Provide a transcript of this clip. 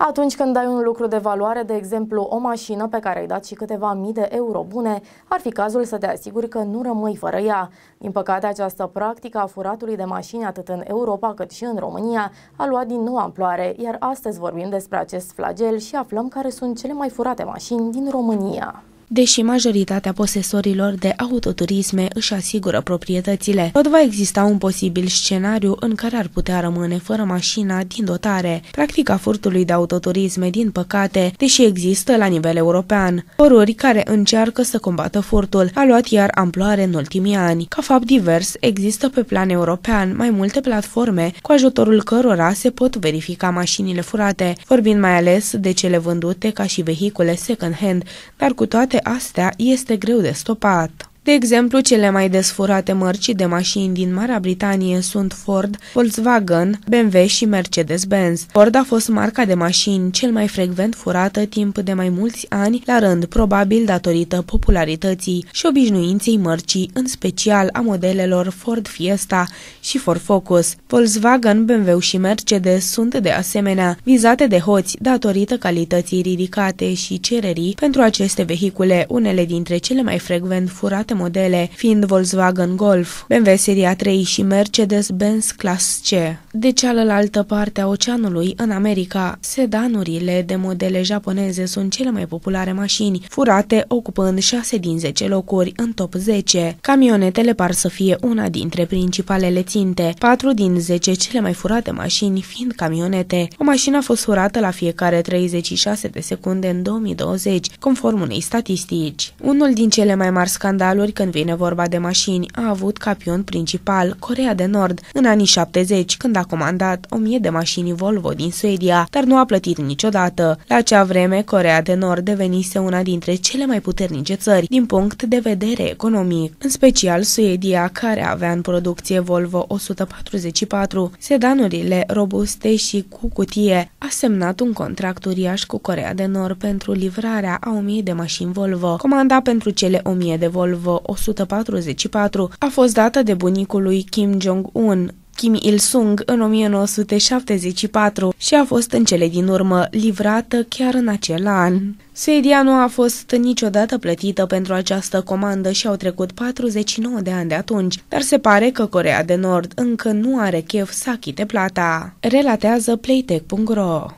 Atunci când ai un lucru de valoare, de exemplu o mașină pe care ai dat și câteva mii de euro bune, ar fi cazul să te asiguri că nu rămâi fără ea. Din păcate, această practică a furatului de mașini atât în Europa cât și în România a luat din nou amploare, iar astăzi vorbim despre acest flagel și aflăm care sunt cele mai furate mașini din România deși majoritatea posesorilor de autoturisme își asigură proprietățile. Tot va exista un posibil scenariu în care ar putea rămâne fără mașina din dotare. Practica furtului de autoturisme, din păcate, deși există la nivel european. Foruri care încearcă să combată furtul a luat iar amploare în ultimii ani. Ca fapt divers, există pe plan european mai multe platforme cu ajutorul cărora se pot verifica mașinile furate, vorbind mai ales de cele vândute ca și vehicule second-hand, dar cu toate toate astea este greu de stopat. De exemplu, cele mai desfurate mărci de mașini din Marea Britanie sunt Ford, Volkswagen, BMW și Mercedes-Benz. Ford a fost marca de mașini cel mai frecvent furată timp de mai mulți ani la rând, probabil datorită popularității și obișnuinței mărcii, în special a modelelor Ford Fiesta și Ford Focus. Volkswagen, BMW și Mercedes sunt de asemenea vizate de hoți datorită calității ridicate și cererii pentru aceste vehicule, unele dintre cele mai frecvent furate modele, fiind Volkswagen Golf, BMW Seria 3 și Mercedes-Benz Class C. De cealaltă parte a oceanului, în America, sedanurile de modele japoneze sunt cele mai populare mașini, furate ocupând 6 din 10 locuri în top 10. Camionetele par să fie una dintre principalele ținte, 4 din 10 cele mai furate mașini fiind camionete. O mașină a fost furată la fiecare 36 de secunde în 2020, conform unei statistici. Unul din cele mai mari scandaluri ori când vine vorba de mașini, a avut ca pion principal Corea de Nord în anii 70, când a comandat 1000 de mașini Volvo din Suedia, dar nu a plătit niciodată. La acea vreme, Corea de Nord devenise una dintre cele mai puternice țări din punct de vedere economic, în special Suedia, care avea în producție Volvo 144, sedanurile robuste și cu cutie, a semnat un contract uriaș cu Corea de Nord pentru livrarea a 1000 de mașini Volvo. Comanda pentru cele 1000 de Volvo 144 a fost dată de bunicul lui Kim Jong-un, Kim Il-sung în 1974 și a fost în cele din urmă livrată chiar în acel an. Suedia nu a fost niciodată plătită pentru această comandă și au trecut 49 de ani de atunci, dar se pare că Corea de Nord încă nu are chef să achite plata. Relatează playtech.ro